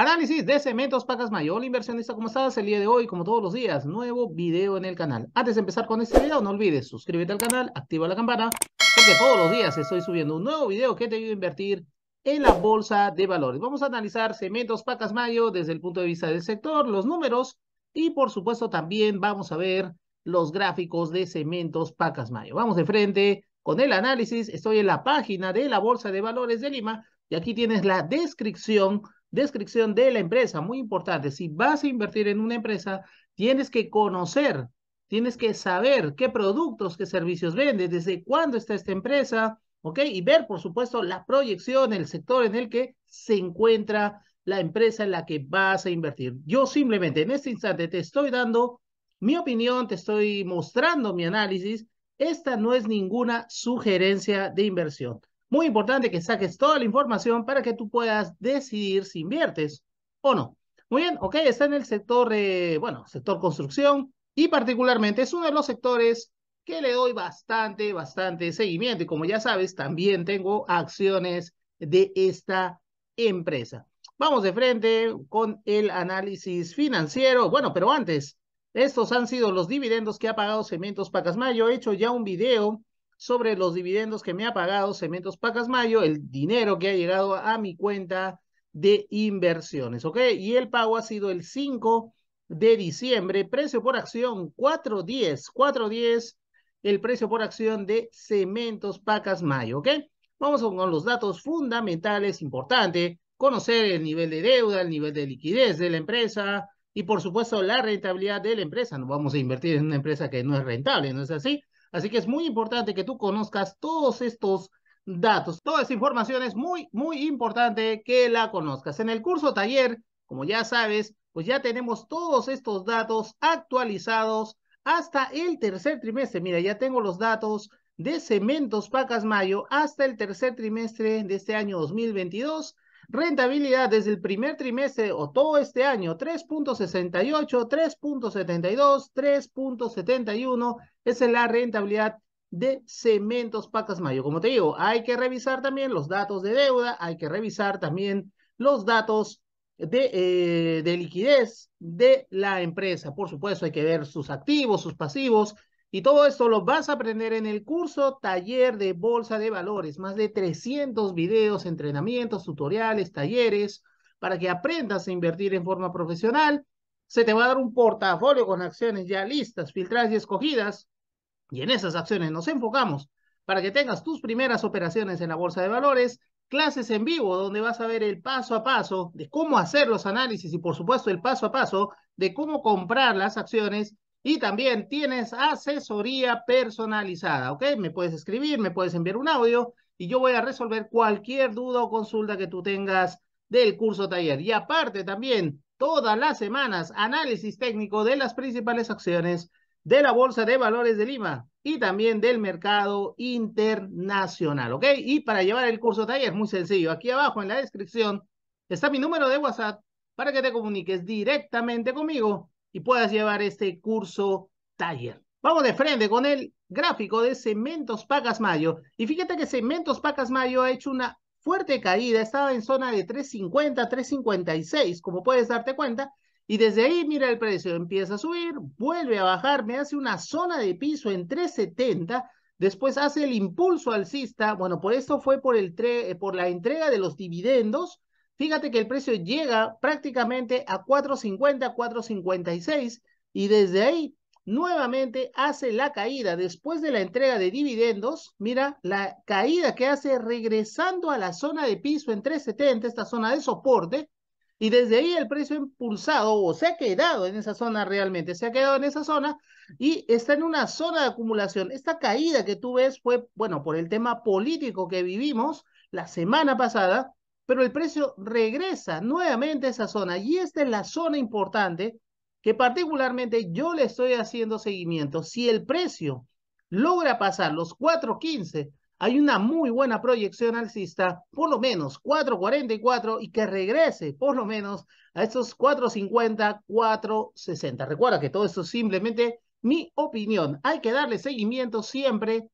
Análisis de Cementos Pacas Mayor, inversionista, ¿cómo estás? El día de hoy, como todos los días, nuevo video en el canal. Antes de empezar con este video, no olvides suscribirte al canal, activa la campana, porque todos los días estoy subiendo un nuevo video que te ayuda a invertir en la bolsa de valores. Vamos a analizar Cementos Pacas Mayo desde el punto de vista del sector, los números y, por supuesto, también vamos a ver los gráficos de Cementos Pacas Mayo. Vamos de frente con el análisis. Estoy en la página de la Bolsa de Valores de Lima y aquí tienes la descripción Descripción de la empresa, muy importante. Si vas a invertir en una empresa, tienes que conocer, tienes que saber qué productos, qué servicios vende, desde cuándo está esta empresa, ¿ok? Y ver, por supuesto, la proyección, el sector en el que se encuentra la empresa en la que vas a invertir. Yo simplemente en este instante te estoy dando mi opinión, te estoy mostrando mi análisis. Esta no es ninguna sugerencia de inversión. Muy importante que saques toda la información para que tú puedas decidir si inviertes o no. Muy bien, ok, está en el sector, eh, bueno, sector construcción y particularmente es uno de los sectores que le doy bastante, bastante seguimiento y como ya sabes, también tengo acciones de esta empresa. Vamos de frente con el análisis financiero. Bueno, pero antes, estos han sido los dividendos que ha pagado Cementos Pacasmayo. He hecho ya un video sobre los dividendos que me ha pagado Cementos Pacas Mayo, el dinero que ha llegado a mi cuenta de inversiones, ¿ok? Y el pago ha sido el 5 de diciembre, precio por acción 4.10, 4.10, el precio por acción de Cementos Pacas Mayo, ¿ok? Vamos con los datos fundamentales, importante, conocer el nivel de deuda, el nivel de liquidez de la empresa y por supuesto la rentabilidad de la empresa. No vamos a invertir en una empresa que no es rentable, ¿no es así? Así que es muy importante que tú conozcas todos estos datos. Toda esa información es muy, muy importante que la conozcas. En el curso taller, como ya sabes, pues ya tenemos todos estos datos actualizados hasta el tercer trimestre. Mira, ya tengo los datos de Cementos Pacas Mayo hasta el tercer trimestre de este año 2022 Rentabilidad desde el primer trimestre o todo este año, 3.68, 3.72, 3.71. Esa es la rentabilidad de Cementos pacas mayo Como te digo, hay que revisar también los datos de deuda, hay que revisar también los datos de, eh, de liquidez de la empresa. Por supuesto, hay que ver sus activos, sus pasivos, y todo esto lo vas a aprender en el curso Taller de Bolsa de Valores. Más de 300 videos, entrenamientos, tutoriales, talleres, para que aprendas a invertir en forma profesional. Se te va a dar un portafolio con acciones ya listas, filtradas y escogidas. Y en esas acciones nos enfocamos para que tengas tus primeras operaciones en la Bolsa de Valores. Clases en vivo donde vas a ver el paso a paso de cómo hacer los análisis y por supuesto el paso a paso de cómo comprar las acciones y también tienes asesoría personalizada, ¿ok? Me puedes escribir, me puedes enviar un audio y yo voy a resolver cualquier duda o consulta que tú tengas del curso taller. Y aparte también, todas las semanas, análisis técnico de las principales acciones de la Bolsa de Valores de Lima y también del mercado internacional, ¿ok? Y para llevar el curso taller, muy sencillo, aquí abajo en la descripción está mi número de WhatsApp para que te comuniques directamente conmigo y puedas llevar este curso taller. Vamos de frente con el gráfico de Cementos Pacas Mayo. Y fíjate que Cementos Pacas Mayo ha hecho una fuerte caída, estaba en zona de 350, 356, como puedes darte cuenta. Y desde ahí, mira, el precio empieza a subir, vuelve a bajar, me hace una zona de piso en 370, después hace el impulso alcista. Bueno, por esto fue por, el por la entrega de los dividendos Fíjate que el precio llega prácticamente a 4.50, 4.56 y desde ahí nuevamente hace la caída. Después de la entrega de dividendos, mira la caída que hace regresando a la zona de piso en 3.70, esta zona de soporte, y desde ahí el precio impulsado o se ha quedado en esa zona realmente, se ha quedado en esa zona y está en una zona de acumulación. Esta caída que tú ves fue, bueno, por el tema político que vivimos la semana pasada, pero el precio regresa nuevamente a esa zona y esta es la zona importante que particularmente yo le estoy haciendo seguimiento. Si el precio logra pasar los 4.15, hay una muy buena proyección alcista, por lo menos 4.44 y que regrese por lo menos a esos 4.50, 4.60. Recuerda que todo esto es simplemente mi opinión. Hay que darle seguimiento siempre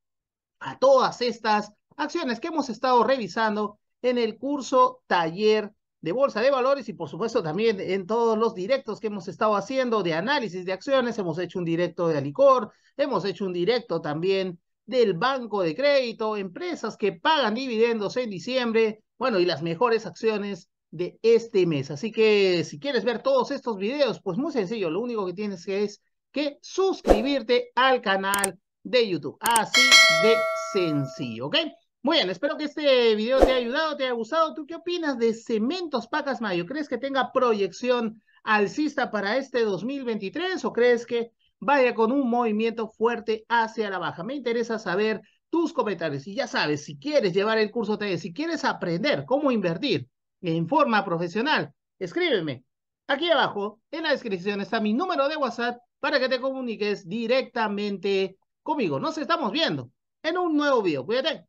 a todas estas acciones que hemos estado revisando en el curso taller de Bolsa de Valores y por supuesto también en todos los directos que hemos estado haciendo de análisis de acciones. Hemos hecho un directo de Alicor, hemos hecho un directo también del Banco de Crédito, empresas que pagan dividendos en diciembre, bueno, y las mejores acciones de este mes. Así que si quieres ver todos estos videos, pues muy sencillo, lo único que tienes que es que suscribirte al canal de YouTube. Así de sencillo, ¿ok? Muy bien, espero que este video te haya ayudado, te haya gustado. ¿Tú qué opinas de Cementos Pacas Mayo? ¿Crees que tenga proyección alcista para este 2023 o crees que vaya con un movimiento fuerte hacia la baja? Me interesa saber tus comentarios. Y ya sabes, si quieres llevar el curso TD, e, si quieres aprender cómo invertir en forma profesional, escríbeme. Aquí abajo en la descripción está mi número de WhatsApp para que te comuniques directamente conmigo. Nos estamos viendo en un nuevo video. Cuídate.